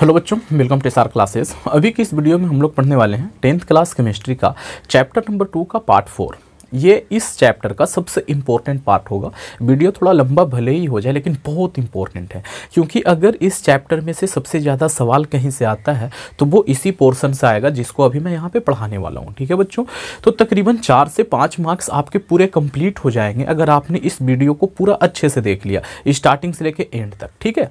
hello बच्चों welcome to सार classes अभी की इस वीडियो में हम लोग पढ़ने वाले हैं टेंथ क्लास केमिस्ट्री का चैप्टर नंबर टू का पार्ट फोर ये इस चैप्टर का सबसे इम्पोर्टेंट पार्ट होगा वीडियो थोड़ा लंबा भले ही हो जाए लेकिन बहुत इंपॉर्टेंट है क्योंकि अगर इस चैप्टर में से सबसे ज़्यादा सवाल कहीं से आता है तो वो इसी पोर्सन से आएगा जिसको अभी मैं यहाँ पर पढ़ाने वाला हूँ ठीक है बच्चों तो तकरीबन चार से पाँच मार्क्स आपके पूरे कंप्लीट हो जाएंगे अगर आपने इस वीडियो को पूरा अच्छे से देख लिया स्टार्टिंग से लेकर एंड तक ठीक है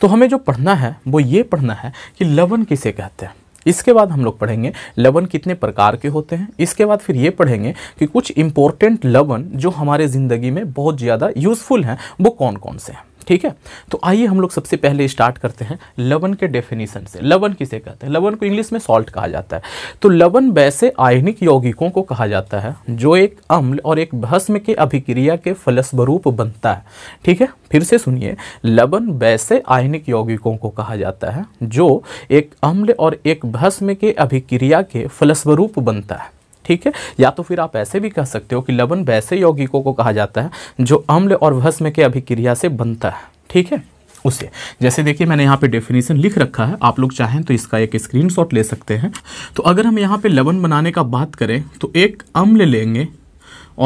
तो हमें जो पढ़ना है वो ये पढ़ना है कि लवन किसे कहते हैं इसके बाद हम लोग पढ़ेंगे लवन कितने प्रकार के होते हैं इसके बाद फिर ये पढ़ेंगे कि कुछ इम्पोर्टेंट लवन जो हमारे ज़िंदगी में बहुत ज़्यादा यूज़फुल हैं वो कौन कौन से हैं ठीक है तो आइए हम लोग सबसे पहले स्टार्ट करते हैं लवन के डेफिनेशन से लवन किसे कहते हैं लवन को इंग्लिश में सॉल्ट कहा जाता है तो लवन वैसे आयनिक यौगिकों को कहा जाता है जो एक अम्ल और एक भस्म के अभिक्रिया के फलस्वरूप बनता है ठीक है फिर से सुनिए लवन वैसे आयनिक यौगिकों को कहा जाता है जो एक अम्ल और एक भस्म के अभिक्रिया के फलस्वरूप बनता है ठीक है या तो फिर आप ऐसे भी कह सकते हो कि लवन वैसे यौगिकों को कहा जाता है जो अम्ल और भस्म के अभिक्रिया से बनता है ठीक है उसे जैसे देखिए मैंने यहाँ पे डेफिनेशन लिख रखा है आप लोग चाहें तो इसका एक स्क्रीनशॉट ले सकते हैं तो अगर हम यहाँ पे लवण बनाने का बात करें तो एक अम्ल लेंगे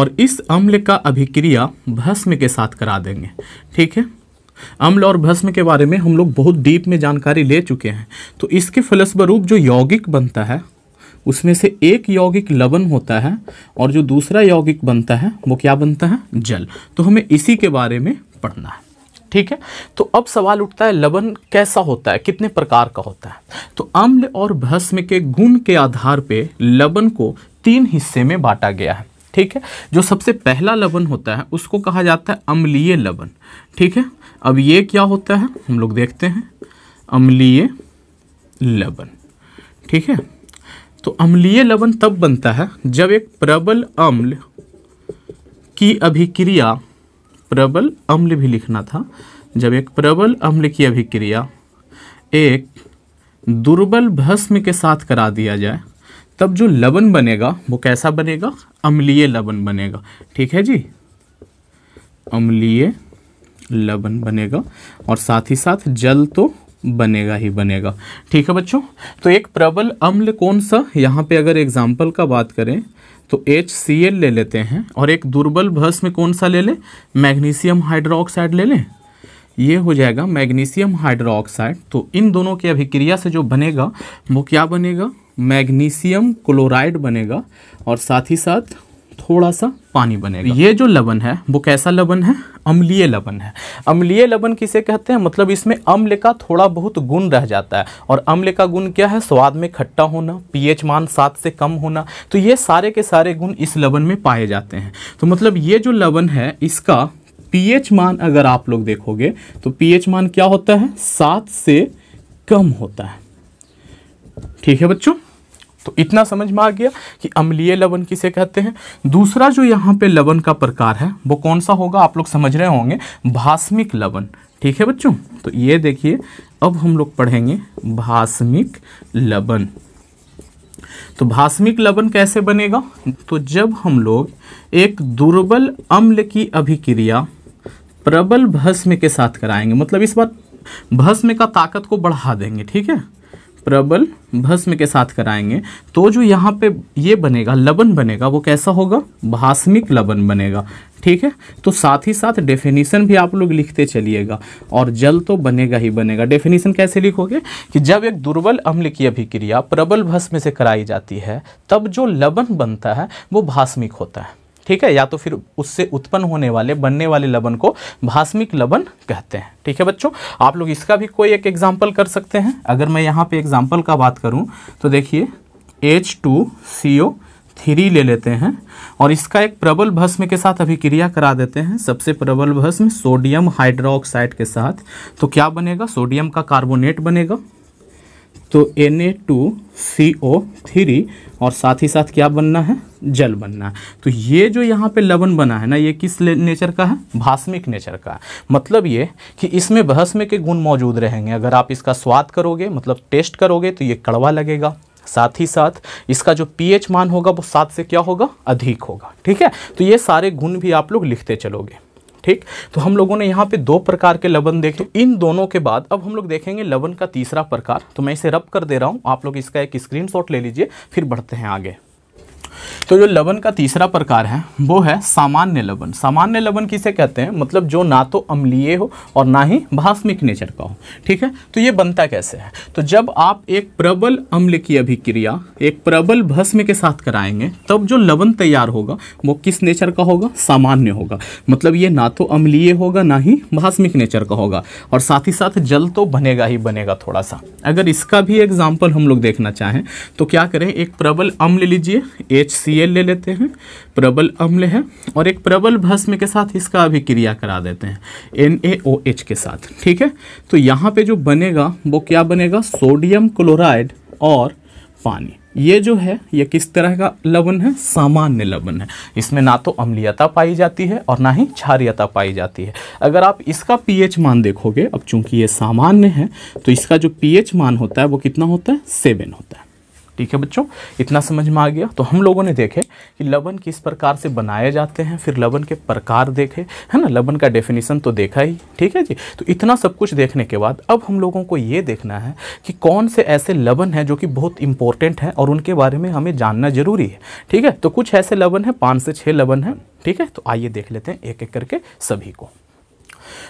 और इस अम्ल का अभिक्रिया भस्म के साथ करा देंगे ठीक है अम्ल और भस्म के बारे में हम लोग बहुत डीप में जानकारी ले चुके हैं तो इसके फलस्वरूप जो यौगिक बनता है उसमें से एक यौगिक लवण होता है और जो दूसरा यौगिक बनता है वो क्या बनता है जल तो हमें इसी के बारे में पढ़ना है ठीक है तो अब सवाल उठता है लवण कैसा होता है कितने प्रकार का होता है तो अम्ल और भस्म के गुण के आधार पे लवण को तीन हिस्से में बांटा गया है ठीक है जो सबसे पहला लवण होता है उसको कहा जाता है अम्लीय लवण ठीक है अब ये क्या होता है हम लोग देखते हैं अम्लीय लवण ठीक है तो अम्लीय लवण तब बनता है जब एक प्रबल अम्ल की अभिक्रिया प्रबल अम्ल भी लिखना था जब एक प्रबल अम्ल की अभिक्रिया एक दुर्बल भस्म के साथ करा दिया जाए तब जो लवण बनेगा वो कैसा बनेगा अम्लीय लवण बनेगा ठीक है जी अम्लीय लवण बनेगा और साथ ही साथ जल तो बनेगा ही बनेगा ठीक है बच्चों तो एक प्रबल अम्ल कौन सा यहाँ पे अगर एग्जाम्पल का बात करें तो एच सी एल ले लेते हैं और एक दुर्बल भस्म कौन सा ले लें मैग्नीशियम हाइड्रोक्साइड ले लें ये हो जाएगा मैग्नीशियम हाइड्रोक्साइड तो इन दोनों की अभिक्रिया से जो बनेगा वो क्या बनेगा मैग्नीशियम क्लोराइड बनेगा और साथ ही साथ थोड़ा सा पानी बनेगा ये जो लवन है वो कैसा लवन है अम्लीय लवन है अम्लीय लवन किसे कहते हैं मतलब इसमें अम्ल का थोड़ा बहुत गुण रह जाता है और अम्ल का गुण क्या है स्वाद में खट्टा होना पीएच मान सात से कम होना तो ये सारे के सारे गुण इस लवन में पाए जाते हैं तो मतलब ये जो लवन है इसका पीएच मान अगर आप लोग देखोगे तो पी मान क्या होता है सात से कम होता है ठीक है बच्चों तो इतना समझ में आ गया कि अम्लीय लवण किसे कहते हैं दूसरा जो यहाँ पे लवण का प्रकार है वो कौन सा होगा आप लोग समझ रहे होंगे भास्मिक लवण ठीक है बच्चों तो ये देखिए अब हम लोग पढ़ेंगे भास्मिक लवण तो भास्मिक लवण कैसे बनेगा तो जब हम लोग एक दुर्बल अम्ल की अभिक्रिया प्रबल भस्म के साथ कराएंगे मतलब इस बार भस्म का ताकत को बढ़ा देंगे ठीक है प्रबल भस्म के साथ कराएंगे तो जो यहाँ पे ये बनेगा लवन बनेगा वो कैसा होगा भास्मिक लबन बनेगा ठीक है तो साथ ही साथ डेफिनेशन भी आप लोग लिखते चलिएगा और जल तो बनेगा ही बनेगा डेफिनेशन कैसे लिखोगे कि जब एक दुर्बल अम्ल की अभिक्रिया प्रबल भस्म से कराई जाती है तब जो लवन बनता है वो भास्मिक होता है ठीक है या तो फिर उससे उत्पन्न होने वाले बनने वाले लबन को भास्मिक लबन कहते हैं ठीक है बच्चों आप लोग इसका भी कोई एक एग्जाम्पल कर सकते हैं अगर मैं यहाँ पे एग्जाम्पल का बात करूँ तो देखिए H two C O three ले लेते हैं और इसका एक प्रबल भस्म के साथ अभिक्रिया करा देते हैं सबसे प्रबल भस्म सोडियम हाइड्रोक्साइड के साथ तो क्या बनेगा सोडियम का कार्बोनेट बनेगा तो N A two C O three और साथ ही साथ क्या बनना है जल बनना है तो ये जो यहाँ पे लवण बना है ना ये किस नेचर का है भास्मिक नेचर का मतलब ये कि इसमें भस्म के गुण मौजूद रहेंगे अगर आप इसका स्वाद करोगे मतलब टेस्ट करोगे तो ये कड़वा लगेगा साथ ही साथ इसका जो पीएच मान होगा वो सात से क्या होगा अधिक होगा ठीक है तो ये सारे गुण भी आप लोग लिखते चलोगे ठीक तो हम लोगों ने यहाँ पे दो प्रकार के लवन देखे तो इन दोनों के बाद अब हम लोग देखेंगे लवन का तीसरा प्रकार तो मैं इसे रब कर दे रहा हूँ आप लोग इसका एक स्क्रीनशॉट ले लीजिए फिर बढ़ते हैं आगे तो जो लवन का तीसरा प्रकार है वो है सामान्य लवन सामान्य लवन किसे कहते हैं मतलब जो ना तो अम्लीय हो और ना ही भास्मिक नेचर का हो ठीक है तो ये बनता कैसे है तो जब आप एक प्रबल अम्ल की अभिक्रिया एक प्रबल भस्म के साथ कराएंगे तब जो लवन तैयार होगा वो किस नेचर का होगा सामान्य होगा मतलब ये ना तो अम्लीय होगा ना ही भास्मिक नेचर का होगा और साथ ही साथ जल तो बनेगा ही बनेगा थोड़ा सा अगर इसका भी एग्जाम्पल हम लोग देखना चाहें तो क्या करें एक प्रबल अम्ल लीजिए एच ले लेते हैं प्रबल अम्ल है और एक प्रबल भस्म के साथ इसका अभी क्रिया करा देते हैं एन के साथ ठीक है तो यहाँ पे जो बनेगा वो क्या बनेगा सोडियम क्लोराइड और पानी ये जो है ये किस तरह का लवण है सामान्य लवण है इसमें ना तो अम्लीयता पाई जाती है और ना ही क्षारियता पाई जाती है अगर आप इसका पीएच मान देखोगे अब चूंकि ये सामान्य है तो इसका जो पीएच मान होता है वो कितना होता है सेवन होता है ठीक है बच्चों इतना समझ में आ गया तो हम लोगों ने देखे कि लवन किस प्रकार से बनाए जाते हैं फिर लवन के प्रकार देखे है ना लवन का डेफिनेशन तो देखा ही ठीक है जी तो इतना सब कुछ देखने के बाद अब हम लोगों को ये देखना है कि कौन से ऐसे लवन हैं जो कि बहुत इंपॉर्टेंट हैं और उनके बारे में हमें जानना जरूरी है ठीक है तो कुछ ऐसे लवन हैं पाँच से छः लवन हैं ठीक है तो आइए देख लेते हैं एक एक करके सभी को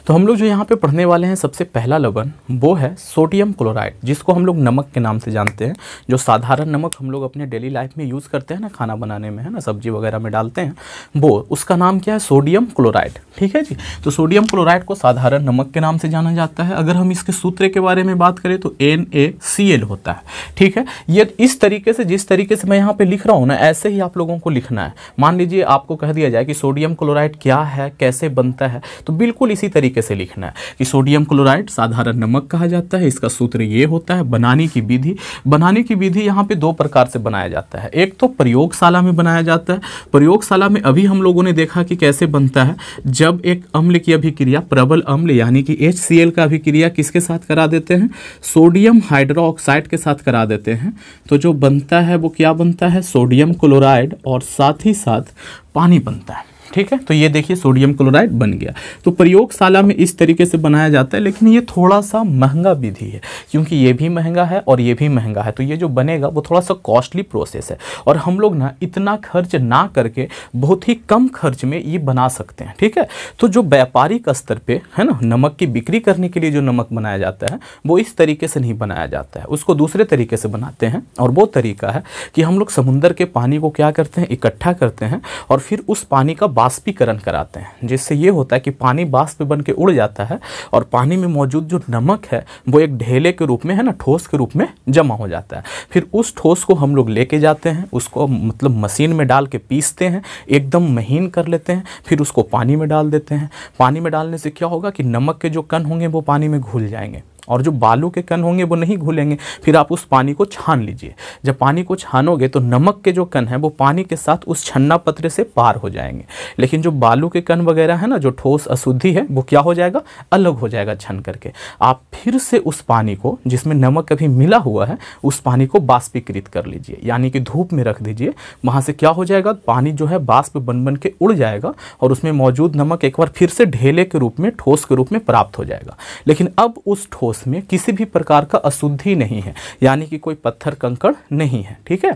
तो हम लोग जो यहाँ पे पढ़ने वाले हैं सबसे पहला लवण वो है सोडियम क्लोराइड जिसको हम लोग नमक के नाम से जानते हैं जो साधारण नमक हम लोग अपने डेली लाइफ में यूज़ करते हैं ना खाना बनाने में है ना सब्जी वगैरह में डालते हैं वो उसका नाम क्या है सोडियम क्लोराइड ठीक है जी तो सोडियम क्लोराइड को साधारण नमक के नाम से जाना जाता है अगर हम इसके सूत्र के बारे में बात करें तो एन ए सी एल होता है ठीक है ये इस तरीके से जिस तरीके से मैं यहाँ पर लिख रहा हूँ ना ऐसे ही आप लोगों को लिखना है मान लीजिए आपको कह दिया जाए कि सोडियम क्लोराइड क्या है कैसे बनता है तो बिल्कुल इसी इसी तरीके से लिखना है कि सोडियम क्लोराइड साधारण नमक कहा जाता है इसका सूत्र ये होता है बनाने की विधि बनाने की विधि यहाँ पे दो प्रकार से बनाया जाता है एक तो प्रयोगशाला में बनाया जाता है प्रयोगशाला में अभी हम लोगों ने देखा कि कैसे बनता है जब एक अम्ल की अभिक्रिया प्रबल अम्ल यानी कि एच का अभिक्रिया किसके साथ करा देते हैं सोडियम हाइड्रोक्साइड के साथ करा देते हैं तो जो बनता है वो क्या बनता है सोडियम क्लोराइड और साथ ही साथ पानी बनता है ठीक है तो ये देखिए सोडियम क्लोराइड बन गया तो प्रयोगशाला में इस तरीके से बनाया जाता है लेकिन ये थोड़ा सा महंगा विधि है क्योंकि ये भी महंगा है और ये भी महंगा है तो ये जो बनेगा वो थोड़ा सा कॉस्टली प्रोसेस है और हम लोग ना इतना खर्च ना करके बहुत ही कम खर्च में ये बना सकते हैं ठीक है तो जो व्यापारिक स्तर पर है ना नमक की बिक्री करने के लिए जो नमक बनाया जाता है वो इस तरीके से नहीं बनाया जाता है उसको दूसरे तरीके से बनाते हैं और वो तरीका है कि हम लोग समुंदर के पानी को क्या करते हैं इकट्ठा करते हैं और फिर उस पानी का वाष्पीकरण कराते हैं जिससे ये होता है कि पानी बाष्प बन के उड़ जाता है और पानी में मौजूद जो नमक है वो एक ढेले के रूप में है ना ठोस के रूप में जमा हो जाता है फिर उस ठोस को हम लोग लेके जाते हैं उसको मतलब मशीन में डाल के पीसते हैं एकदम महीन कर लेते हैं फिर उसको पानी में डाल देते हैं पानी में डालने से क्या होगा कि नमक के जो कण होंगे वो पानी में घुल जाएंगे और जो बालू के कण होंगे वो नहीं घुलेंगे फिर आप उस पानी को छान लीजिए जब पानी को छानोगे तो नमक के जो कण हैं वो पानी के साथ उस छन्ना पत्र से पार हो जाएंगे लेकिन जो बालू के कण वगैरह है ना जो ठोस अशुद्धि है वो क्या हो जाएगा अलग हो जाएगा छन करके आप फिर से उस पानी को जिसमें नमक अभी मिला हुआ है उस पानी को बाष्पीकृत कर लीजिए यानी कि धूप में रख दीजिए वहाँ से क्या हो जाएगा पानी जो है बाष्प बन बन के उड़ जाएगा और उसमें मौजूद नमक एक बार फिर से ढेले के रूप में ठोस के रूप में प्राप्त हो जाएगा लेकिन अब उस ठोस उसमें में किसी भी प्रकार का अशुद्धि नहीं है यानी कि कोई पत्थर कंकड़ नहीं है ठीक है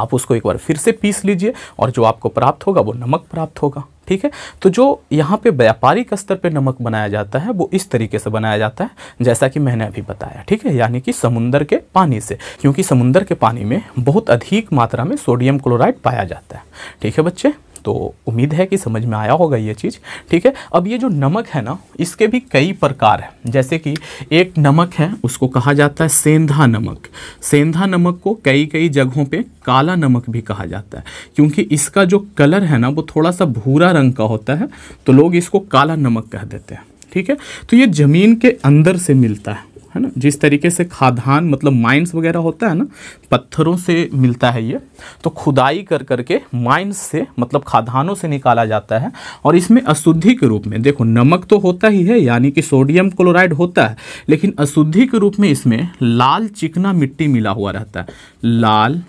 आप उसको एक बार फिर से पीस लीजिए और जो आपको प्राप्त होगा वो नमक प्राप्त होगा ठीक है तो जो यहाँ पे व्यापारिक स्तर पे नमक बनाया जाता है वो इस तरीके से बनाया जाता है जैसा कि मैंने अभी बताया ठीक है यानी कि समुंदर के पानी से क्योंकि समुंदर के पानी में बहुत अधिक मात्रा में सोडियम क्लोराइड पाया जाता है ठीक है बच्चे तो उम्मीद है कि समझ में आया होगा ये चीज़ ठीक है अब ये जो नमक है ना इसके भी कई प्रकार हैं जैसे कि एक नमक है उसको कहा जाता है सेंधा नमक सेंधा नमक को कई कई जगहों पे काला नमक भी कहा जाता है क्योंकि इसका जो कलर है ना वो थोड़ा सा भूरा रंग का होता है तो लोग इसको काला नमक कह देते हैं ठीक है तो ये ज़मीन के अंदर से मिलता है है ना जिस तरीके से खादान मतलब माइंस वगैरह होता है ना पत्थरों से मिलता है ये तो खुदाई कर करके माइंस से मतलब खादानों से निकाला जाता है और इसमें अशुद्धि के रूप में देखो नमक तो होता ही है यानी कि सोडियम क्लोराइड होता है लेकिन अशुद्धि के रूप में इसमें लाल चिकना मिट्टी मिला हुआ रहता है लाल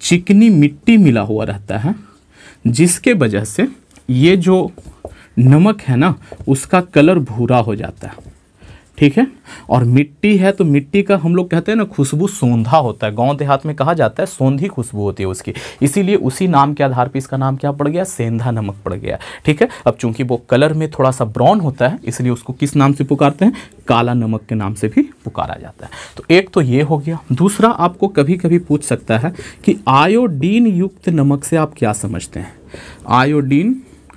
चिकनी मिट्टी मिला हुआ रहता है जिसके वजह से ये जो नमक है ना उसका कलर भूरा हो जाता है ठीक है और मिट्टी है तो मिट्टी का हम लोग कहते हैं ना खुशबू सौंधा होता है गांव देहात में कहा जाता है सौंधी खुशबू होती है उसकी इसीलिए उसी नाम के आधार पर इसका नाम क्या पड़ गया सेंधा नमक पड़ गया ठीक है अब चूंकि वो कलर में थोड़ा सा ब्राउन होता है इसलिए उसको किस नाम से पुकारते हैं काला नमक के नाम से भी पुकारा जाता है तो एक तो ये हो गया दूसरा आपको कभी कभी पूछ सकता है कि आयोडीन युक्त नमक से आप क्या समझते हैं आयोडीन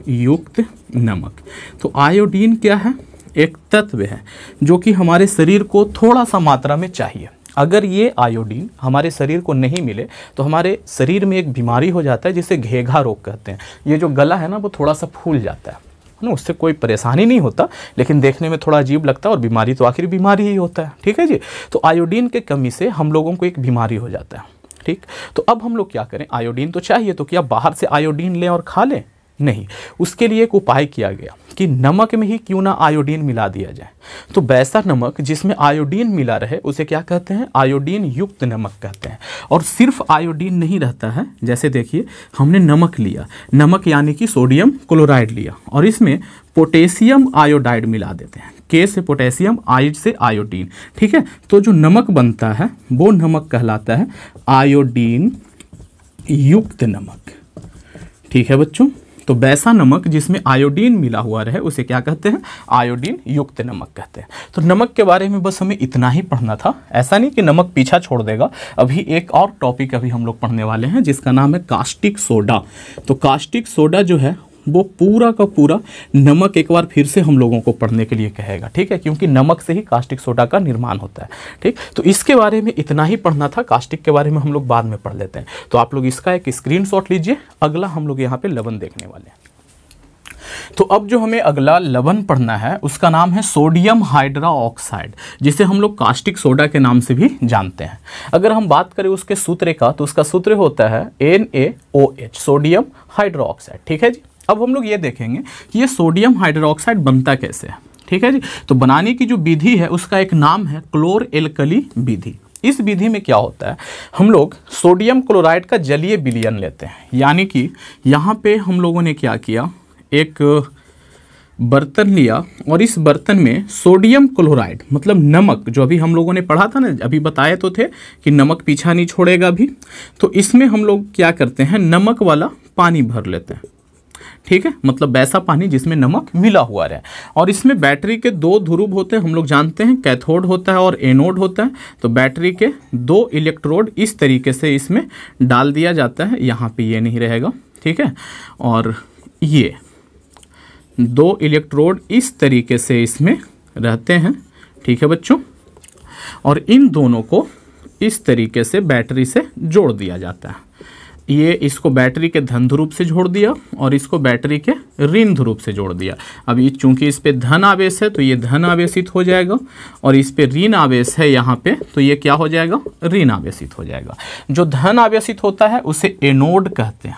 युक्त नमक तो आयोडीन क्या है एक तत्व है जो कि हमारे शरीर को थोड़ा सा मात्रा में चाहिए अगर ये आयोडीन हमारे शरीर को नहीं मिले तो हमारे शरीर में एक बीमारी हो जाता है जिसे घेघा रोग कहते हैं ये जो गला है ना वो थोड़ा सा फूल जाता है ना उससे कोई परेशानी नहीं होता लेकिन देखने में थोड़ा अजीब लगता है और बीमारी तो आखिर बीमारी ही होता है ठीक है जी तो आयोडीन के कमी से हम लोगों को एक बीमारी हो जाता है ठीक तो अब हम लोग क्या करें आयोडीन तो चाहिए तो क्या बाहर से आयोडीन लें और खा लें नहीं उसके लिए एक उपाय किया गया कि नमक में ही क्यों ना आयोडीन मिला दिया जाए तो वैसा नमक जिसमें आयोडीन मिला रहे उसे क्या कहते हैं आयोडीन युक्त नमक कहते हैं और सिर्फ आयोडीन नहीं रहता है जैसे देखिए हमने नमक लिया नमक यानी कि सोडियम क्लोराइड लिया और इसमें पोटेशियम आयोडाइड मिला देते हैं के से पोटेशियम आइड से आयोडीन ठीक है तो जो नमक बनता है वो नमक कहलाता है आयोडीन युक्त नमक ठीक है बच्चों तो वैसा नमक जिसमें आयोडीन मिला हुआ रहे उसे क्या कहते हैं आयोडीन युक्त नमक कहते हैं तो नमक के बारे में बस हमें इतना ही पढ़ना था ऐसा नहीं कि नमक पीछा छोड़ देगा अभी एक और टॉपिक अभी हम लोग पढ़ने वाले हैं जिसका नाम है कास्टिक सोडा तो कास्टिक सोडा जो है वो पूरा का पूरा नमक एक बार फिर से हम लोगों को पढ़ने के लिए कहेगा ठीक है क्योंकि नमक से ही कास्टिक सोडा का निर्माण होता है ठीक तो इसके बारे में इतना ही पढ़ना था कास्टिक के बारे में हम लोग बाद में पढ़ लेते हैं तो आप लोग इसका एक स्क्रीन लीजिए अगला हम लोग यहाँ पर लवन देखने वाले हैं तो अब जो हमें अगला लवण पढ़ना है उसका नाम है सोडियम हाइड्रा ऑक्साइड जिसे हम लोग कास्टिक सोडा के नाम से भी जानते हैं अगर हम बात करें उसके सूत्र का तो उसका सूत्र होता है N A O H sodium hydroxide ठीक है जी अब हम लोग ये देखेंगे कि ये सोडियम हाइड्रोक्साइड बनता कैसे है ठीक है जी तो बनाने की जो विधि है उसका एक नाम है क्लोर एल्कली विधि इस विधि में क्या होता है हम लोग सोडियम क्लोराइड का जलीय विलियन लेते हैं यानी कि यहाँ पे हम लोगों ने क्या किया एक बर्तन लिया और इस बर्तन में सोडियम क्लोराइड मतलब नमक जो अभी हम लोगों ने पढ़ा था ना अभी बताए तो थे कि नमक पीछा नहीं छोड़ेगा अभी तो इसमें हम लोग क्या करते हैं नमक वाला पानी भर लेते हैं ठीक है मतलब वैसा पानी जिसमें नमक मिला हुआ रहे और इसमें बैटरी के दो ध्रुव होते हैं हम लोग जानते हैं कैथोड होता है और एनोड होता है तो बैटरी के दो इलेक्ट्रोड इस तरीके से इसमें डाल दिया जाता है यहाँ पे ये नहीं रहेगा ठीक है और ये दो इलेक्ट्रोड इस तरीके से इसमें रहते हैं ठीक है बच्चों और इन दोनों को इस तरीके से बैटरी से जोड़ दिया जाता है ये इसको बैटरी के धन ध्रुव से जोड़ दिया और इसको बैटरी के ऋण ध्रुव से जोड़ दिया अब ये चूंकि इस पर धन आवेश है तो ये धन आवेशित हो जाएगा और इस पर ऋण आवेश है यहाँ पे तो ये क्या हो जाएगा ऋण आवेशित हो जाएगा जो धन आवेशित होता है उसे एनोड कहते हैं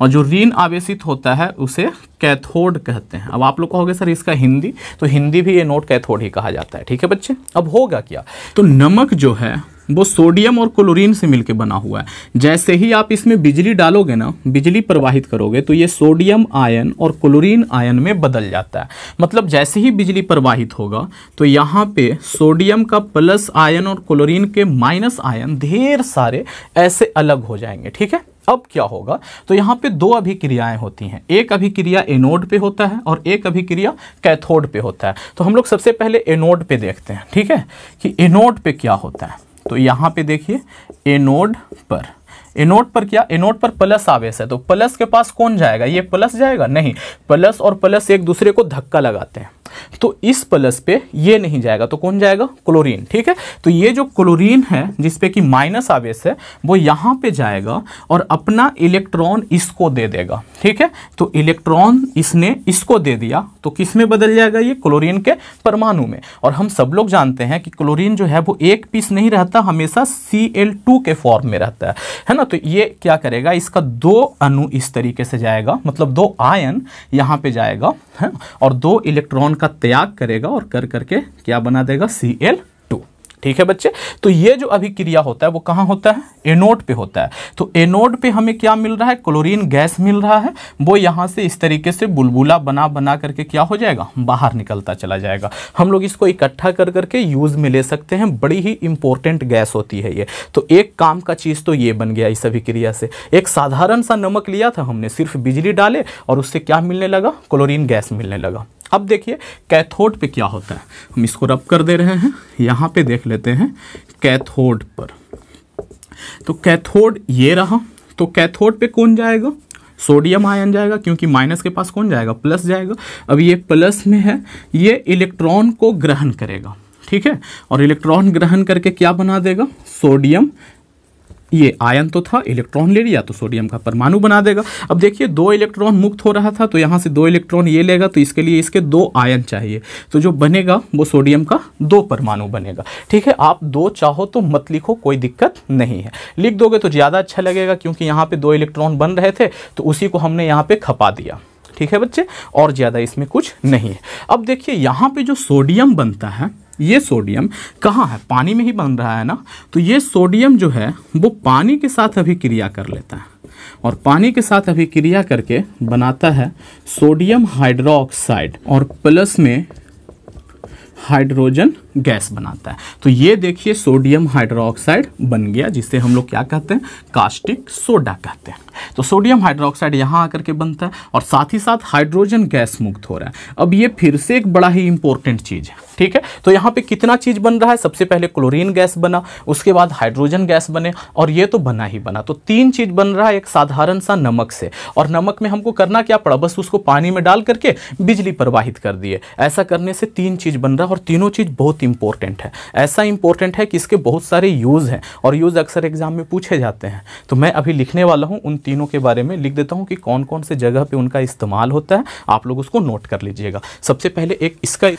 और जो ऋण आवेशित होता है उसे कैथोड कहते हैं अब आप लोग कहोगे सर इसका हिंदी तो हिंदी भी ये नोट कैथोड ही कहा जाता है ठीक है बच्चे अब होगा क्या तो नमक जो है वो सोडियम और क्लोरीन से मिलकर बना हुआ है जैसे ही आप इसमें बिजली डालोगे ना बिजली प्रवाहित करोगे तो ये सोडियम आयन और क्लोरीन आयन में बदल जाता है मतलब जैसे ही बिजली प्रवाहित होगा तो यहाँ पे सोडियम का प्लस आयन और क्लोरीन के माइनस आयन ढेर सारे ऐसे अलग हो जाएंगे ठीक है अब क्या होगा तो यहाँ पे दो अभिक्रियाएं होती हैं एक अभिक्रिया एनोड पे होता है और एक अभिक्रिया कैथोड पे होता है तो हम लोग सबसे पहले एनोड पे देखते हैं ठीक है कि एनोड पे क्या होता है तो यहां पे देखिए एनोड पर एनोड पर क्या एनोड पर प्लस आवेश है तो प्लस के पास कौन जाएगा ये प्लस जाएगा नहीं प्लस और प्लस एक दूसरे को धक्का लगाते हैं तो इस प्लस पे ये नहीं जाएगा तो कौन जाएगा क्लोरीन ठीक है तो ये जो क्लोरीन है जिसपे कि माइनस आवेश है वो यहाँ पे जाएगा और अपना इलेक्ट्रॉन इसको दे देगा ठीक है तो इलेक्ट्रॉन इसने इसको दे दिया तो किस में बदल जाएगा ये क्लोरीन के परमाणु में और हम सब लोग जानते हैं कि क्लोरीन जो है वो एक पीस नहीं रहता हमेशा सी के फॉर्म में रहता है है ना तो ये क्या करेगा इसका दो अणु इस तरीके से जाएगा मतलब दो आयन यहाँ पर जाएगा है और दो इलेक्ट्रॉन इलेक्ट्रॉन का त्याग करेगा और कर करके क्या बना देगा सी एल टू ठीक है बच्चे तो ये जो अभी क्रिया होता है वो कहाँ होता है एनोड पे होता है तो एनोड पे हमें क्या मिल रहा है क्लोरीन गैस मिल रहा है वो यहाँ से इस तरीके से बुलबुला बना बना करके क्या हो जाएगा बाहर निकलता चला जाएगा हम लोग इसको इकट्ठा कर करके यूज़ में ले सकते हैं बड़ी ही इंपॉर्टेंट गैस होती है ये तो एक काम का चीज़ तो ये बन गया इस अभिक्रिया से एक साधारण सा नमक लिया था हमने सिर्फ बिजली डाले और उससे क्या मिलने लगा क्लोरीन गैस मिलने लगा अब देखिए कैथोड पे क्या होता है हम इसको रब कर दे रहे हैं यहाँ पे देख लेते हैं कैथोड पर तो कैथोड ये रहा तो कैथोड पे कौन जाएगा सोडियम आयन जाएगा क्योंकि माइनस के पास कौन जाएगा प्लस जाएगा अब ये प्लस में है ये इलेक्ट्रॉन को ग्रहण करेगा ठीक है और इलेक्ट्रॉन ग्रहण करके क्या बना देगा सोडियम ये आयन तो था इलेक्ट्रॉन ले लिया तो सोडियम का परमाणु बना देगा अब देखिए दो इलेक्ट्रॉन मुक्त हो रहा था तो यहाँ से दो इलेक्ट्रॉन ये लेगा तो इसके लिए इसके दो आयन चाहिए तो जो बनेगा वो सोडियम का दो परमाणु बनेगा ठीक है आप दो चाहो तो मत लिखो कोई दिक्कत नहीं है लिख दोगे तो ज़्यादा अच्छा लगेगा क्योंकि यहाँ पर दो इलेक्ट्रॉन बन रहे थे तो उसी को हमने यहाँ पर खपा दिया ठीक है बच्चे और ज़्यादा इसमें कुछ नहीं है अब देखिए यहाँ पर जो सोडियम बनता है ये सोडियम कहाँ है पानी में ही बन रहा है ना तो ये सोडियम जो है वो पानी के साथ अभिक्रिया कर लेता है और पानी के साथ अभिक्रिया करके बनाता है सोडियम हाइड्रोक्साइड और प्लस में हाइड्रोजन गैस बनाता है तो ये देखिए सोडियम हाइड्रोक्साइड बन गया जिसे हम लोग क्या कहते हैं कास्टिक सोडा कहते हैं तो सोडियम हाइड्रोक्साइड यहाँ आकर के बनता है और साथ ही साथ हाइड्रोजन गैस मुक्त हो रहा है अब ये फिर से एक बड़ा ही इंपॉर्टेंट चीज़ है ठीक है तो यहाँ पे कितना चीज़ बन रहा है सबसे पहले क्लोरीन गैस बना उसके बाद हाइड्रोजन गैस बने और ये तो बना ही बना तो तीन चीज़ बन रहा है एक साधारण सा नमक से और नमक में हमको करना क्या पड़ा बस उसको पानी में डाल करके बिजली प्रवाहित कर दिए ऐसा करने से तीन चीज़ बन रहा है और तीनों चीज़ बहुत इंपॉर्टेंट है ऐसा इंपॉर्टेंट है कि इसके बहुत सारे यूज़ हैं और यूज़ अक्सर एग्जाम में पूछे जाते हैं तो मैं अभी लिखने वाला हूँ उन तीनों के बारे में लिख देता हूँ कि कौन कौन से जगह पर उनका इस्तेमाल होता है आप लोग उसको नोट कर लीजिएगा सबसे पहले एक इसका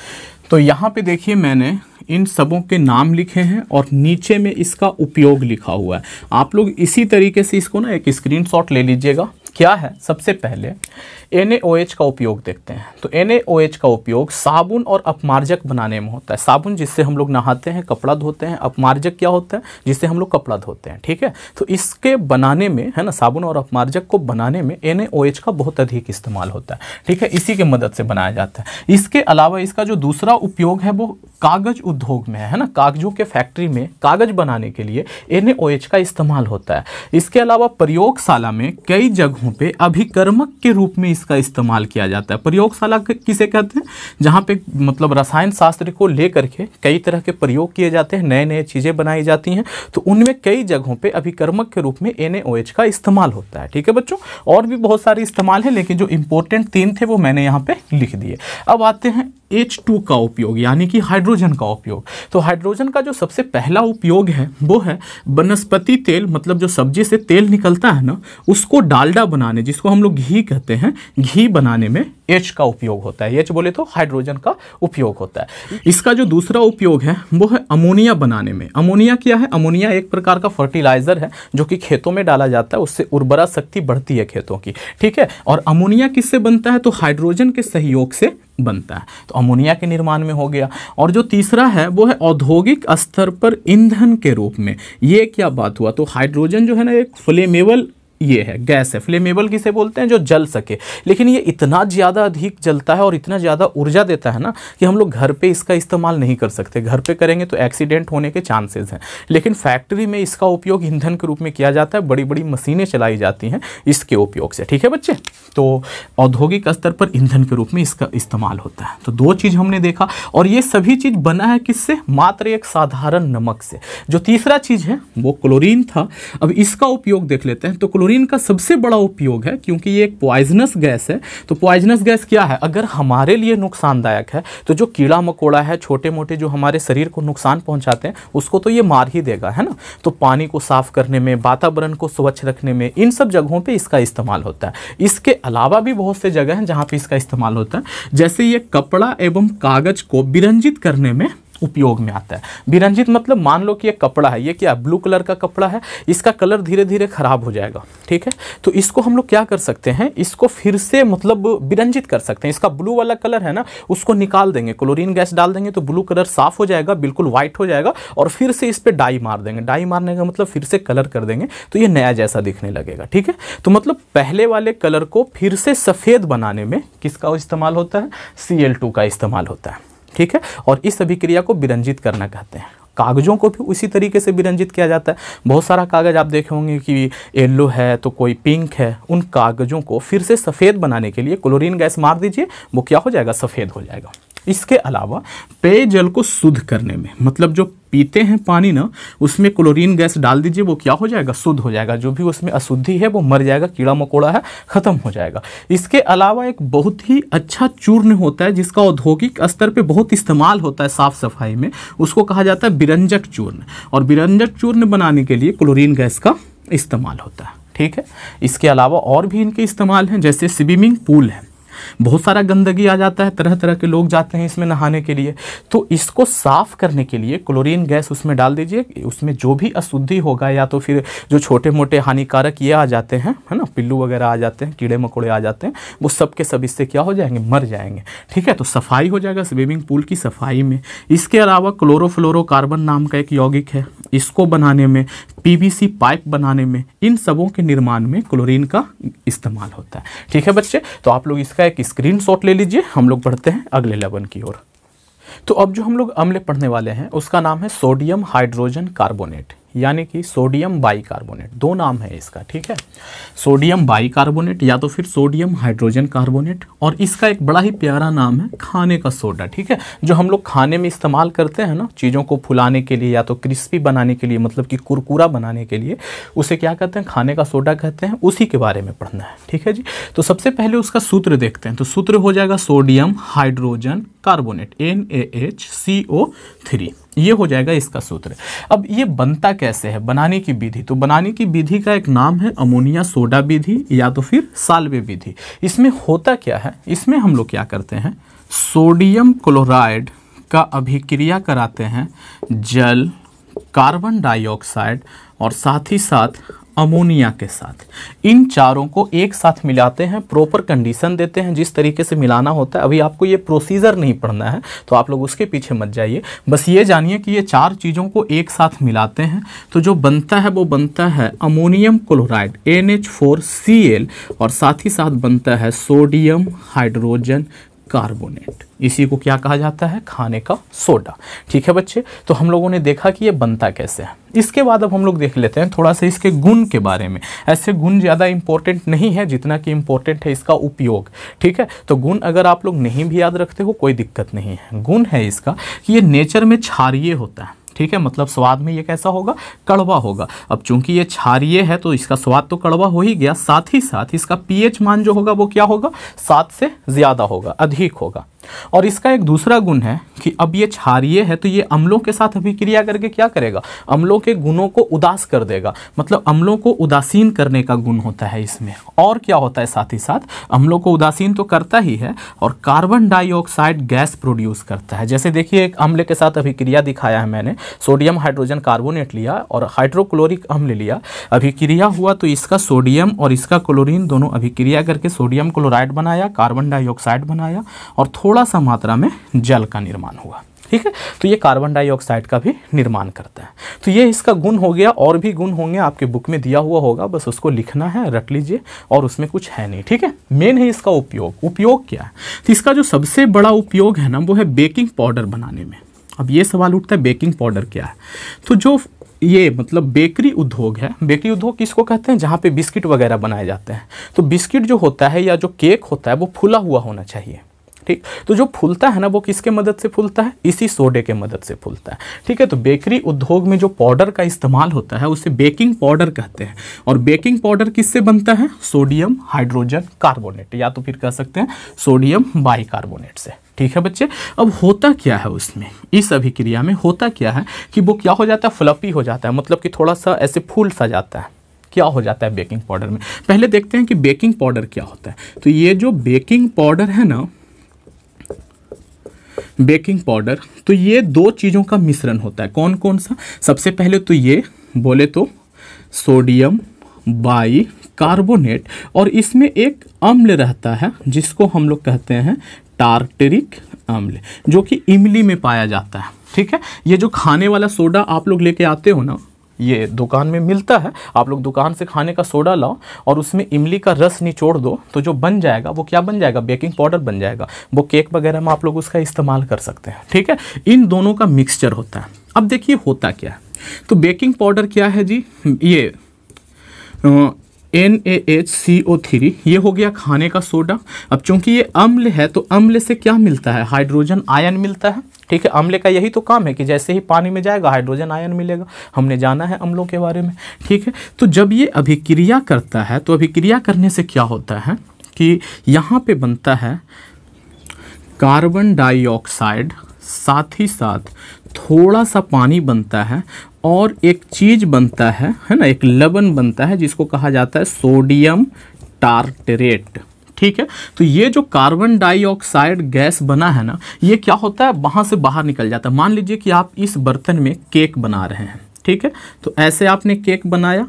तो यहाँ पे देखिए मैंने इन सबों के नाम लिखे हैं और नीचे में इसका उपयोग लिखा हुआ है आप लोग इसी तरीके से इसको ना एक स्क्रीनशॉट ले लीजिएगा क्या है सबसे पहले एन का उपयोग देखते हैं तो एन का उपयोग साबुन और अपमार्जक बनाने में होता है साबुन जिससे हम लोग नहाते हैं कपड़ा धोते हैं अपमार्जक क्या होता है जिससे हम लोग कपड़ा धोते हैं ठीक है तो इसके बनाने में है ना साबुन और अपमार्जक को बनाने में एन का बहुत अधिक इस्तेमाल होता है ठीक है इसी के मदद से बनाया जाता है इसके अलावा इसका जो दूसरा उपयोग है वो कागज़ उद्योग में है, ना कागजों के फैक्ट्री में कागज़ बनाने के लिए एन का इस्तेमाल होता है इसके अलावा प्रयोगशाला में कई जगहों पर अभिकर्मक के रूप में इस इसका इस्तेमाल किया जाता है प्रयोगशाला किसे कहते हैं जहाँ पे मतलब रसायन शास्त्र को ले करके कई तरह के प्रयोग किए जाते हैं नए नए चीज़ें बनाई जाती हैं तो उनमें कई जगहों पर अभिकर्मक के रूप में एन का इस्तेमाल होता है ठीक है बच्चों और भी बहुत सारे इस्तेमाल हैं लेकिन जो इम्पोर्टेंट तीन थे वो मैंने यहाँ पर लिख दिए अब आते हैं एच टू का उपयोग यानी कि हाइड्रोजन का उपयोग तो हाइड्रोजन का जो सबसे पहला उपयोग है वो है वनस्पति तेल मतलब जो सब्जी से तेल निकलता है ना उसको डालडा बनाने जिसको हम लोग घी कहते हैं घी बनाने में एच का उपयोग होता है एच बोले तो हाइड्रोजन का उपयोग होता है इसका जो दूसरा उपयोग है वो है अमोनिया बनाने में अमोनिया क्या है अमोनिया एक प्रकार का फर्टिलाइजर है जो कि खेतों में डाला जाता है उससे उर्वरा शक्ति बढ़ती है खेतों की ठीक है और अमोनिया किससे बनता है तो हाइड्रोजन के सहयोग से बनता है तो अमोनिया के निर्माण में हो गया और जो तीसरा है वो है औद्योगिक स्तर पर ईंधन के रूप में ये क्या बात हुआ तो हाइड्रोजन जो है ना एक फ्लेमेबल ये है गैस है फ्लेमेबल किसे बोलते हैं जो जल सके लेकिन ये इतना ज़्यादा अधिक जलता है और इतना ज़्यादा ऊर्जा देता है ना कि हम लोग घर पे इसका इस्तेमाल नहीं कर सकते घर पे करेंगे तो एक्सीडेंट होने के चांसेस हैं लेकिन फैक्ट्री में इसका उपयोग ईंधन के रूप में किया जाता है बड़ी बड़ी मशीनें चलाई जाती हैं इसके उपयोग से ठीक है बच्चे तो औद्योगिक स्तर पर ईंधन के रूप में इसका इस्तेमाल होता है तो दो चीज़ हमने देखा और ये सभी चीज़ बना है किससे मात्र एक साधारण नमक से जो तीसरा चीज़ है वो क्लोरीन था अब इसका उपयोग देख लेते हैं तो क्लोरीन क्लोरीन का सबसे बड़ा उपयोग है क्योंकि ये एक पॉइजनस गैस है तो पॉइजनस गैस क्या है अगर हमारे लिए नुकसानदायक है तो जो कीड़ा मकोड़ा है छोटे मोटे जो हमारे शरीर को नुकसान पहुंचाते हैं उसको तो ये मार ही देगा है ना तो पानी को साफ करने में वातावरण को स्वच्छ रखने में इन सब जगहों पर इसका इस्तेमाल होता है इसके अलावा भी बहुत से जगह हैं जहाँ पर इसका इस्तेमाल होता है जैसे ये कपड़ा एवं कागज़ को विरंजित करने में उपयोग में आता है विरंजित मतलब मान लो कि ये कपड़ा है ये क्या ब्लू कलर का कपड़ा है इसका कलर धीरे धीरे खराब हो जाएगा ठीक है तो इसको हम लोग क्या कर सकते हैं इसको फिर से मतलब विरंजित कर सकते हैं इसका ब्लू वाला कलर है ना उसको निकाल देंगे क्लोरिन गैस डाल देंगे तो ब्लू कलर साफ हो जाएगा बिल्कुल व्हाइट हो जाएगा और फिर से इस पर डाई मार देंगे डाई मारने का मतलब फिर से कलर कर देंगे तो ये नया जैसा दिखने लगेगा ठीक है तो मतलब पहले वाले कलर को फिर से सफ़ेद बनाने में किसका इस्तेमाल होता है सी का इस्तेमाल होता है ठीक है और इस अभिक्रिया को विरंजित करना कहते हैं कागज़ों को भी उसी तरीके से विरंजित किया जाता है बहुत सारा कागज़ आप देखे होंगे कि येल्लो है तो कोई पिंक है उन कागज़ों को फिर से सफ़ेद बनाने के लिए क्लोरीन गैस मार दीजिए वो क्या हो जाएगा सफ़ेद हो जाएगा इसके अलावा पेयजल को शुद्ध करने में मतलब जो पीते हैं पानी ना उसमें क्लोरीन गैस डाल दीजिए वो क्या हो जाएगा शुद्ध हो जाएगा जो भी उसमें अशुद्धि है वो मर जाएगा कीड़ा मकोड़ा है ख़त्म हो जाएगा इसके अलावा एक बहुत ही अच्छा चूर्ण होता है जिसका औद्योगिक स्तर पर बहुत इस्तेमाल होता है साफ़ सफाई में उसको कहा जाता है बिरंजक चूर्ण और बिरंजक चूर्ण बनाने के लिए क्लोरीन गैस का इस्तेमाल होता है ठीक है इसके अलावा और भी इनके इस्तेमाल हैं जैसे स्विमिंग पूल है बहुत सारा गंदगी आ जाता है तरह तरह के लोग जाते हैं इसमें नहाने के लिए तो इसको साफ़ करने के लिए क्लोरीन गैस उसमें डाल दीजिए उसमें जो भी अशुद्धि होगा या तो फिर जो छोटे मोटे हानिकारक ये आ जाते हैं है ना पिल्लू वगैरह आ जाते हैं कीड़े मकोड़े आ जाते हैं वो सब के सब इससे क्या हो जाएंगे मर जाएंगे ठीक है तो सफाई हो जाएगा स्विमिंग पूल की सफाई में इसके अलावा क्लोरोफ्लोरोकार्बन नाम का एक यौगिक है इसको बनाने में पी पाइप बनाने में इन सबों के निर्माण में क्लोरीन का इस्तेमाल होता है ठीक है बच्चे तो आप लोग इसका एक एक स्क्रीन ले लीजिए हम लोग बढ़ते हैं अगले लेवन की ओर तो अब जो हम लोग अम्ल पढ़ने वाले हैं उसका नाम है सोडियम हाइड्रोजन कार्बोनेट यानी कि सोडियम बाइकार्बोनेट दो नाम है इसका ठीक है सोडियम बाइकार्बोनेट या तो फिर सोडियम हाइड्रोजन कार्बोनेट और इसका एक बड़ा ही प्यारा नाम है खाने का सोडा ठीक है जो हम लोग खाने में इस्तेमाल करते हैं ना चीज़ों को फुलाने के लिए या तो क्रिस्पी बनाने के लिए मतलब कि कुरकुरा बनाने के लिए उसे क्या कहते हैं खाने का सोडा कहते हैं उसी के बारे में पढ़ना है ठीक है जी तो सबसे पहले उसका सूत्र देखते हैं तो सूत्र हो जाएगा sodium hydrogen carbonate N A H C O three ये हो जाएगा इसका सूत्र अब ये बनता कैसे है बनाने की विधि तो बनाने की विधि का एक नाम है अमोनिया सोडा विधि या तो फिर साल्वे विधि इसमें होता क्या है इसमें हम लोग क्या करते हैं सोडियम क्लोराइड का अभिक्रिया कराते हैं जल कार्बन डाइऑक्साइड और साथ ही साथ अमोनिया के साथ इन चारों को एक साथ मिलाते हैं प्रॉपर कंडीशन देते हैं जिस तरीके से मिलाना होता है अभी आपको ये प्रोसीजर नहीं पढ़ना है तो आप लोग उसके पीछे मत जाइए बस ये जानिए कि ये चार चीज़ों को एक साथ मिलाते हैं तो जो बनता है वो बनता है अमोनियम क्लोराइड एन और साथ ही साथ बनता है सोडियम हाइड्रोजन कार्बोनेट इसी को क्या कहा जाता है खाने का सोडा ठीक है बच्चे तो हम लोगों ने देखा कि ये बनता कैसे है इसके बाद अब हम लोग देख लेते हैं थोड़ा सा इसके गुण के बारे में ऐसे गुण ज़्यादा इंपॉर्टेंट नहीं है जितना कि इंपॉर्टेंट है इसका उपयोग ठीक है तो गुण अगर आप लोग नहीं भी याद रखते हो कोई दिक्कत नहीं है गुण है इसका कि ये नेचर में क्षारिय होता है ठीक है मतलब स्वाद में ये कैसा होगा कड़वा होगा अब चूंकि ये क्षारिय है तो इसका स्वाद तो कड़वा हो ही गया साथ ही साथ इसका पीएच मान जो होगा वो क्या होगा सात से ज़्यादा होगा अधिक होगा और इसका एक दूसरा गुण है कि अब ये क्षारिय है तो ये अम्लों के साथ अभिक्रिया करके क्या करेगा अम्लों के गुणों को उदास कर देगा मतलब अम्लों को उदासीन करने का गुण होता है इसमें और क्या होता है साथ ही साथ अम्लों को उदासीन तो करता ही है और कार्बन डाइऑक्साइड गैस प्रोड्यूस करता है जैसे देखिए एक अम्ल के साथ अभिक्रिया दिखाया है मैंने सोडियम हाइड्रोजन कार्बोनेट लिया और हाइड्रोक्लोरिक अम्ल लिया अभिक्रिया हुआ तो इसका सोडियम और इसका क्लोरीन दोनों अभिक्रिया करके सोडियम क्लोराइड बनाया कार्बन डाइऑक्साइड बनाया और थोड़ा थोड़ा सा मात्रा में जल का निर्माण हुआ ठीक है तो ये कार्बन डाइऑक्साइड का भी निर्माण करता है तो ये इसका गुण हो गया और भी गुण होंगे आपके बुक में दिया हुआ होगा बस उसको लिखना है रट लीजिए और उसमें कुछ है नहीं ठीक है मेन है इसका उपयोग उपयोग क्या है तो इसका जो सबसे बड़ा उपयोग है ना वो है बेकिंग पाउडर बनाने में अब ये सवाल उठता है बेकिंग पाउडर क्या है तो जो ये मतलब बेकरी उद्योग है बेकरी उद्योग किसको कहते हैं जहाँ पे बिस्किट वगैरह बनाए जाते हैं तो बिस्किट जो होता है या जो केक होता है वो फुला हुआ होना चाहिए ठीक तो जो फूलता है ना वो किसके मदद से फूलता है इसी सोडे के मदद से फूलता है ठीक है तो बेकरी उद्योग में जो पाउडर का इस्तेमाल होता है उसे बेकिंग पाउडर कहते हैं और बेकिंग पाउडर किससे बनता है सोडियम हाइड्रोजन कार्बोनेट या तो फिर कह सकते हैं सोडियम बाइकार्बोनेट से ठीक है बच्चे अब होता क्या है उसमें इस अभिक्रिया में होता क्या है कि वो क्या हो जाता है फ्लपी हो जाता है मतलब कि थोड़ा सा ऐसे फूल सा जाता है क्या हो जाता है बेकिंग पाउडर में पहले देखते हैं कि बेकिंग पाउडर क्या होता है तो ये जो बेकिंग पाउडर है ना बेकिंग पाउडर तो ये दो चीज़ों का मिश्रण होता है कौन कौन सा सबसे पहले तो ये बोले तो सोडियम बाई कार्बोनेट और इसमें एक अम्ल रहता है जिसको हम लोग कहते हैं टार्टरिक अम्ल जो कि इमली में पाया जाता है ठीक है ये जो खाने वाला सोडा आप लोग लेके आते हो ना ये दुकान में मिलता है आप लोग दुकान से खाने का सोडा लाओ और उसमें इमली का रस निचोड़ दो तो जो बन जाएगा वो क्या बन जाएगा बेकिंग पाउडर बन जाएगा वो केक वगैरह में आप लोग उसका इस्तेमाल कर सकते हैं ठीक है इन दोनों का मिक्सचर होता है अब देखिए होता क्या है तो बेकिंग पाउडर क्या है जी ये N A H C O three ये हो गया खाने का सोडा अब चूंकि ये अम्ल है तो अम्ल से क्या मिलता है हाइड्रोजन आयन मिलता है ठीक है अम्ल का यही तो काम है कि जैसे ही पानी में जाएगा हाइड्रोजन आयन मिलेगा हमने जाना है अम्लों के बारे में ठीक है तो जब ये अभिक्रिया करता है तो अभिक्रिया करने से क्या होता है कि यहाँ पे बनता है कार्बन डाइऑक्साइड साथ ही साथ थोड़ा सा पानी बनता है और एक चीज़ बनता है है ना एक लवन बनता है जिसको कहा जाता है सोडियम टार्टरेट ठीक है तो ये जो कार्बन डाइऑक्साइड गैस बना है ना ये क्या होता है वहाँ से बाहर निकल जाता है मान लीजिए कि आप इस बर्तन में केक बना रहे हैं ठीक है तो ऐसे आपने केक बनाया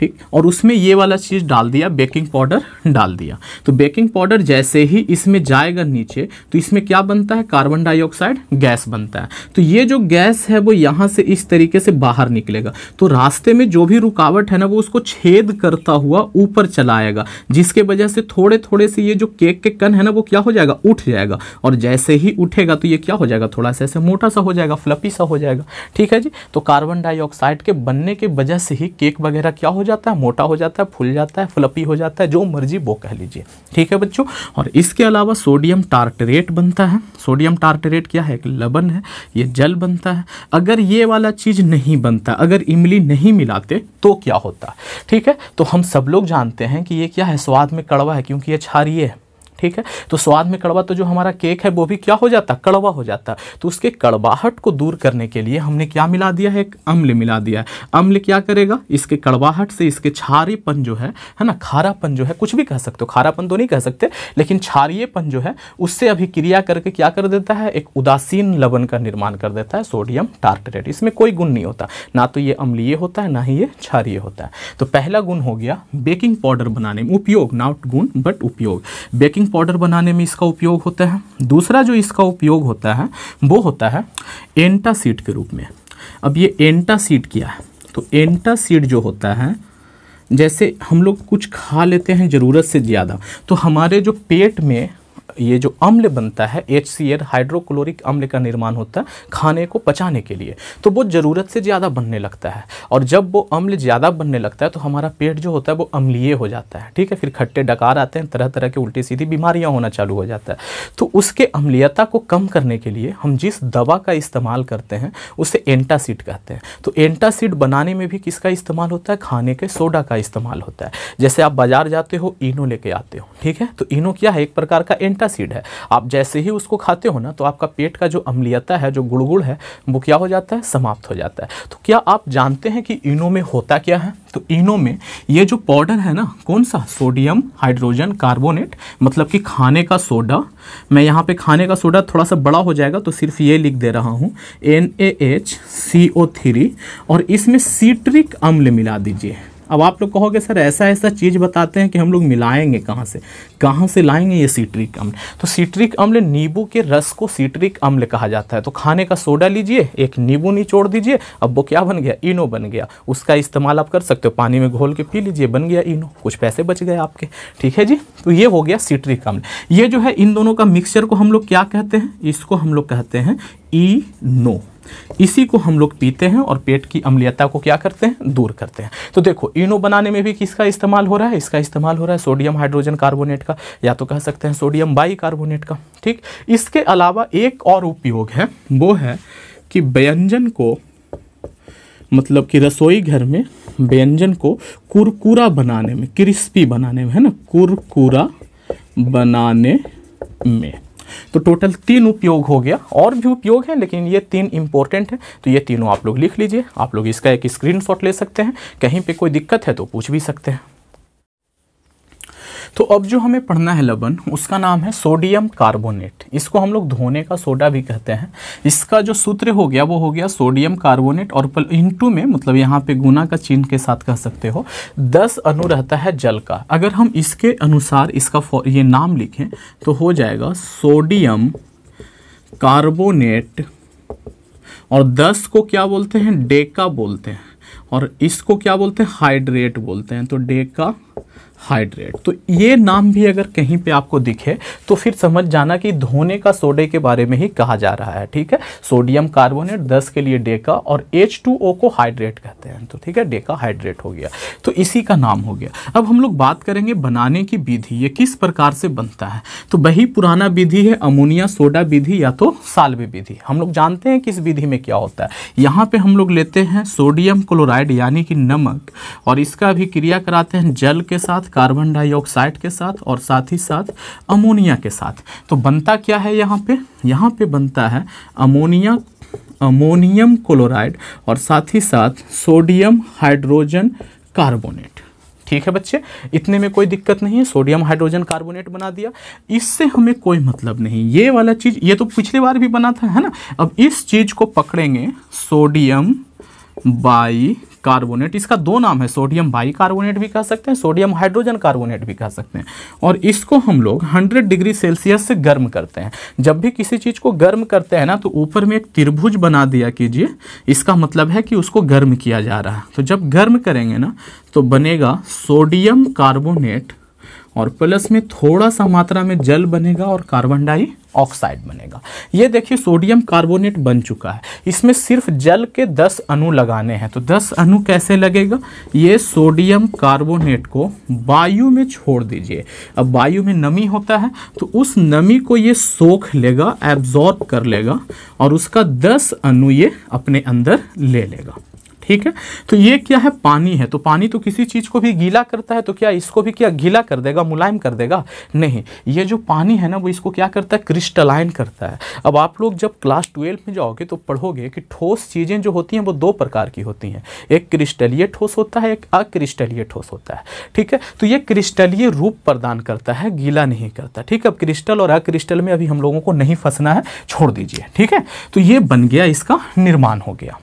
ठीक और उसमें ये वाला चीज़ डाल दिया बेकिंग पाउडर डाल दिया तो बेकिंग पाउडर जैसे ही इसमें जाएगा नीचे तो इसमें क्या बनता है कार्बन डाइऑक्साइड गैस बनता है तो ये जो गैस है वो यहाँ से इस तरीके से बाहर निकलेगा तो रास्ते में जो भी रुकावट है ना वो उसको छेद करता हुआ ऊपर चलाएगा जिसके वजह से थोड़े थोड़े से ये जो केक के कन है ना वो क्या हो जाएगा उठ जाएगा और जैसे ही उठेगा तो ये क्या हो जाएगा थोड़ा सा ऐसे मोटा सा हो जाएगा फ्लपी सा हो जाएगा ठीक है जी तो कार्बन डाइऑक्साइड के बनने के वजह से ही केक वगैरह क्या हो जाता है मोटा हो जाता है फूल जाता है फ्लपी हो जाता है जो मर्जी वो कह लीजिए ठीक है बच्चों और इसके अलावा सोडियम टार्टरेट बनता है सोडियम टार्टरेट क्या है एक लबन है ये जल बनता है अगर ये वाला चीज़ नहीं बनता अगर इमली नहीं मिलाते तो क्या होता ठीक है तो हम सब लोग जानते हैं कि ये क्या है स्वाद में कड़वा है क्योंकि ये क्षारिय है ठीक है तो स्वाद में कड़वा तो जो हमारा केक है वो भी क्या हो जाता कड़वा हो जाता तो उसके कड़वाहट को दूर करने के लिए हमने क्या मिला दिया है एक अम्ल मिला दिया है अम्ल क्या करेगा इसके कड़वाहट से इसके छारीपन जो है है ना खारापन जो है कुछ भी कह सकते हो खारापन तो नहीं कह सकते लेकिन क्षारियपन जो है उससे अभिक्रिया करके क्या कर देता है एक उदासीन लवन का निर्माण कर देता है सोडियम टार्टरेट इसमें कोई गुण नहीं होता ना तो ये अम्लीय होता है ना ही ये क्षारीय होता है तो पहला गुण हो गया बेकिंग पाउडर बनाने में उपयोग नॉट गुण बट उपयोग बेकिंग पाउडर बनाने में इसका उपयोग होता है दूसरा जो इसका उपयोग होता है वो होता है एंटासीड के रूप में अब ये एंटासीड क्या है तो एंटासीड जो होता है जैसे हम लोग कुछ खा लेते हैं ज़रूरत से ज़्यादा तो हमारे जो पेट में ये जो अम्ल बनता है एच हाइड्रोक्लोरिक अम्ल का निर्माण होता है खाने को पचाने के लिए तो वो ज़रूरत से ज़्यादा बनने लगता है और जब वो अम्ल ज़्यादा बनने लगता है तो हमारा पेट जो होता है वो अम्लीय हो जाता है ठीक है फिर खट्टे डकार आते हैं तरह तरह के उल्टी सीधी बीमारियाँ होना चालू हो जाता है तो उसके अम्लीयता को कम करने के लिए हम जिस दवा का इस्तेमाल करते हैं उसे एंटासिड कहते हैं तो एंटासिड बनाने में भी किसका इस्तेमाल होता है खाने के सोडा का इस्तेमाल होता है जैसे आप बाजार जाते हो इनो लेके आते हो ठीक है तो इनो क्या है एक प्रकार का एंटा सीड है आप जैसे ही उसको खाते हो ना तो आपका पेट का जो अम्लियता है जो गुड़गुड़ है वो क्या हो जाता है समाप्त हो जाता है तो क्या आप जानते हैं कि इनो में होता क्या है तो इनो में ये जो पाउडर है ना कौन सा सोडियम हाइड्रोजन कार्बोनेट मतलब कि खाने का सोडा मैं यहाँ पे खाने का सोडा थोड़ा सा बड़ा हो जाएगा तो सिर्फ ये लिख दे रहा हूँ N A H C O three और इसमें सीट्रिक अम्ल मिला दीजिए अब आप लोग कहोगे सर ऐसा ऐसा चीज़ बताते हैं कि हम लोग मिलाएंगे कहाँ से कहाँ से लाएंगे ये सीट्रिक अम्ल तो सीट्रिक अम्ल नींबू के रस को सीट्रिक अम्ल कहा जाता है तो खाने का सोडा लीजिए एक नींबू निचोड़ दीजिए अब वो क्या बन गया इनो बन गया उसका इस्तेमाल आप कर सकते हो पानी में घोल के पी लीजिए बन गया इनो कुछ पैसे बच गए आपके ठीक है जी तो ये हो गया सीट्रिक अम्ल ये जो है इन दोनों का मिक्सचर को हम लोग क्या कहते हैं इसको हम लोग कहते हैं ई नो इसी को हम लोग पीते हैं और पेट की अम्लियता को क्या करते हैं दूर करते हैं तो देखो इनो बनाने में भी किसका इस्तेमाल हो रहा है इसका इस्तेमाल हो रहा है सोडियम हाइड्रोजन कार्बोनेट का या तो कह सकते हैं सोडियम बाई कार्बोनेट का ठीक इसके अलावा एक और उपयोग है वो है कि व्यंजन को मतलब कि रसोई घर में व्यंजन को कुरकुरा बनाने में क्रिस्पी बनाने में है ना कुरकुरा बनाने में तो टोटल तीन उपयोग हो गया और भी उपयोग हैं लेकिन ये तीन इंपॉर्टेंट है तो ये तीनों आप लोग लिख लीजिए आप लोग इसका एक स्क्रीनशॉट ले सकते हैं कहीं पे कोई दिक्कत है तो पूछ भी सकते हैं तो अब जो हमें पढ़ना है लबन उसका नाम है सोडियम कार्बोनेट इसको हम लोग धोने का सोडा भी कहते हैं इसका जो सूत्र हो गया वो हो गया सोडियम कार्बोनेट और इंटू में मतलब यहाँ पे गुना का चिन्ह के साथ कह सकते हो दस अनु रहता है जल का अगर हम इसके अनुसार इसका ये नाम लिखें तो हो जाएगा सोडियम कार्बोनेट और दस को क्या बोलते हैं डेका बोलते हैं और इसको क्या बोलते हैं हाइड्रेट बोलते हैं तो डेका हाइड्रेट तो ये नाम भी अगर कहीं पे आपको दिखे तो फिर समझ जाना कि धोने का सोडे के बारे में ही कहा जा रहा है ठीक है सोडियम कार्बोनेट 10 के लिए डेका और H2O को हाइड्रेट कहते हैं तो ठीक है डेका हाइड्रेट हो गया तो इसी का नाम हो गया अब हम लोग बात करेंगे बनाने की विधि ये किस प्रकार से बनता है तो वही पुराना विधि है अमोनिया सोडा विधि या तो साल्वे विधि हम लोग जानते हैं कि इस विधि में क्या होता है यहाँ पर हम लोग लेते हैं सोडियम क्लोराइड यानी कि नमक और इसका भी क्रिया कराते हैं जल के साथ कार्बन डाइऑक्साइड के साथ और साथ ही साथ अमोनिया के साथ तो बनता क्या है यहाँ पे यहाँ पे बनता है अमोनिया अमोनियम क्लोराइड और साथ ही साथ सोडियम हाइड्रोजन कार्बोनेट ठीक है बच्चे इतने में कोई दिक्कत नहीं है सोडियम हाइड्रोजन कार्बोनेट बना दिया इससे हमें कोई मतलब नहीं ये वाला चीज़ ये तो पिछली बार भी बना था है ना अब इस चीज़ को पकड़ेंगे सोडियम बाई कार्बोनेट इसका दो नाम है सोडियम बाई कार्बोनेट भी कह सकते हैं सोडियम हाइड्रोजन कार्बोनेट भी कह सकते हैं और इसको हम लोग 100 डिग्री सेल्सियस से गर्म करते हैं जब भी किसी चीज़ को गर्म करते हैं ना तो ऊपर में एक त्रिभुज बना दिया कीजिए इसका मतलब है कि उसको गर्म किया जा रहा है तो जब गर्म करेंगे ना तो बनेगा सोडियम कार्बोनेट और प्लस में थोड़ा सा मात्रा में जल बनेगा और कार्बन डाई ऑक्साइड बनेगा ये देखिए सोडियम कार्बोनेट बन चुका है इसमें सिर्फ जल के 10 अणु लगाने हैं तो 10 अणु कैसे लगेगा ये सोडियम कार्बोनेट को वायु में छोड़ दीजिए अब वायु में नमी होता है तो उस नमी को ये सोख लेगा एब्जॉर्ब कर लेगा और उसका 10 अणु ये अपने अंदर ले लेगा ठीक है तो ये क्या है पानी है तो पानी तो किसी चीज़ को भी गीला करता है तो क्या इसको भी क्या गीला कर देगा मुलायम कर देगा नहीं ये जो पानी है ना वो इसको क्या करता है क्रिस्टलाइन करता है अब आप लोग जब क्लास ट्वेल्व में जाओगे तो पढ़ोगे कि ठोस चीज़ें जो होती हैं वो दो प्रकार की होती हैं एक क्रिस्टलीय ठोस होता है एक अक्रिस्टलीय ठोस होता है ठीक है तो ये क्रिस्टलीय रूप प्रदान करता है गीला नहीं करता ठीक है अब क्रिस्टल और अक्रिस्टल में अभी हम लोगों को नहीं फंसना है छोड़ दीजिए ठीक है तो ये बन गया इसका निर्माण हो गया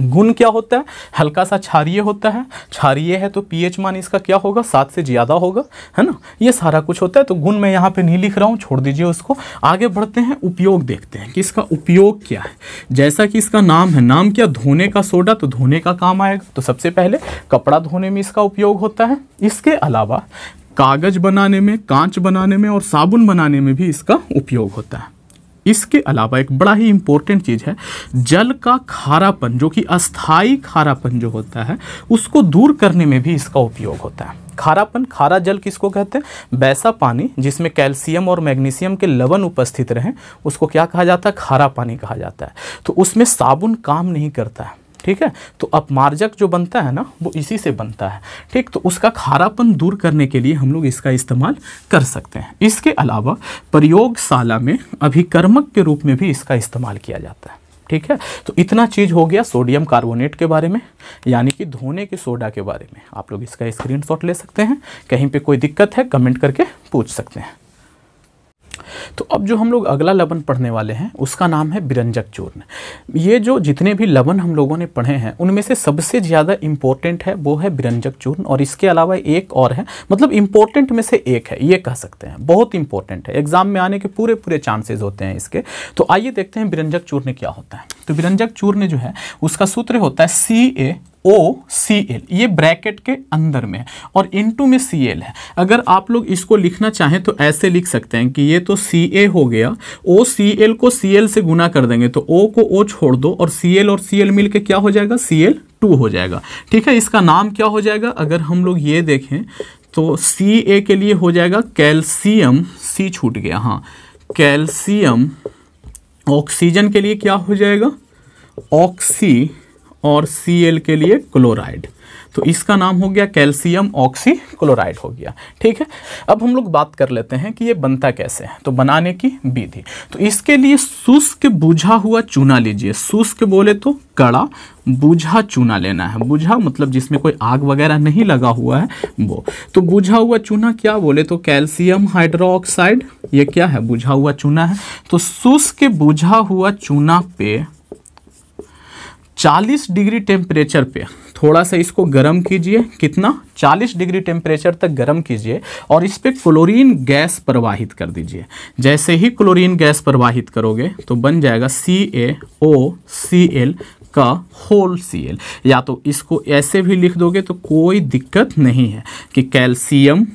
गुण क्या होता है हल्का सा क्षारिय होता है क्षारिय है तो पीएच मान इसका क्या होगा सात से ज़्यादा होगा है ना ये सारा कुछ होता है तो गुण मैं यहाँ पे नहीं लिख रहा हूँ छोड़ दीजिए उसको आगे बढ़ते हैं उपयोग देखते हैं कि इसका उपयोग क्या है जैसा कि इसका नाम है नाम क्या धोने का सोडा तो धोने का काम आएगा तो सबसे पहले कपड़ा धोने में इसका उपयोग होता है इसके अलावा कागज़ बनाने में कांच बनाने में और साबुन बनाने में भी इसका उपयोग होता है इसके अलावा एक बड़ा ही इंपॉर्टेंट चीज़ है जल का खारापन जो कि अस्थाई खारापन जो होता है उसको दूर करने में भी इसका उपयोग होता है खारापन खारा जल किसको कहते हैं वैसा पानी जिसमें कैल्शियम और मैग्नीशियम के लवण उपस्थित रहें उसको क्या कहा जाता है खारा पानी कहा जाता है तो उसमें साबुन काम नहीं करता है ठीक है तो अपमार्जक जो बनता है ना वो इसी से बनता है ठीक तो उसका खारापन दूर करने के लिए हम लोग इसका इस्तेमाल कर सकते हैं इसके अलावा प्रयोगशाला में अभिकर्मक के रूप में भी इसका इस्तेमाल किया जाता है ठीक है तो इतना चीज़ हो गया सोडियम कार्बोनेट के बारे में यानी कि धोने के सोडा के बारे में आप लोग इसका स्क्रीनशॉट ले सकते हैं कहीं पे कोई दिक्कत है कमेंट करके पूछ सकते हैं तो अब जो हम लोग अगला लवन पढ़ने वाले हैं उसका नाम है बिरंजक चूर्ण ये जो जितने भी लवन हम लोगों ने पढ़े हैं उनमें से सबसे ज़्यादा इम्पोर्टेंट है वो है बिरंजक चूर्ण और इसके अलावा एक और है मतलब इम्पोर्टेंट में से एक है ये कह सकते हैं बहुत इंपॉर्टेंट है एग्जाम में आने के पूरे पूरे चांसेज होते हैं इसके तो आइए देखते हैं बिरंजक चूर्ण क्या होता है तो बिरंजक चूर्ण जो है उसका सूत्र होता है सी ए ओ सी एल ये ब्रैकेट के अंदर में है और टू में सी एल है अगर आप लोग इसको लिखना चाहें तो ऐसे लिख सकते हैं कि ये तो सी ए हो गया ओ सी एल को सी एल से गुना कर देंगे तो ओ को ओ छोड़ दो और सी एल और सी एल मिल के क्या हो जाएगा सी एल टू हो जाएगा ठीक है इसका नाम क्या हो जाएगा अगर हम लोग ये देखें तो सी ए के लिए हो जाएगा कैल्सियम सी छूट गया हाँ कैल्सियम ऑक्सीजन के लिए क्या हो जाएगा ऑक्सी और सी के लिए क्लोराइड तो इसका नाम हो गया कैल्शियम ऑक्सी क्लोराइड हो गया ठीक है अब हम लोग बात कर लेते हैं कि ये बनता कैसे है तो बनाने की विधि तो इसके लिए शुष्क बुझा हुआ चूना लीजिए शुष्क बोले तो कड़ा बुझा चूना लेना है बुझा मतलब जिसमें कोई आग वगैरह नहीं लगा हुआ है वो तो बुझा हुआ चूना क्या बोले तो कैल्शियम हाइड्रोक्साइड ये क्या है बुझा हुआ चूना है तो शुष्क बुझा हुआ चूना पे 40 डिग्री टेम्परेचर पे थोड़ा सा इसको गर्म कीजिए कितना 40 डिग्री टेम्परेचर तक गर्म कीजिए और इस पर क्लोरीन गैस प्रवाहित कर दीजिए जैसे ही क्लोरीन गैस प्रवाहित करोगे तो बन जाएगा C A O C L का होल सी एल या तो इसको ऐसे भी लिख दोगे तो कोई दिक्कत नहीं है कि कैल्शियम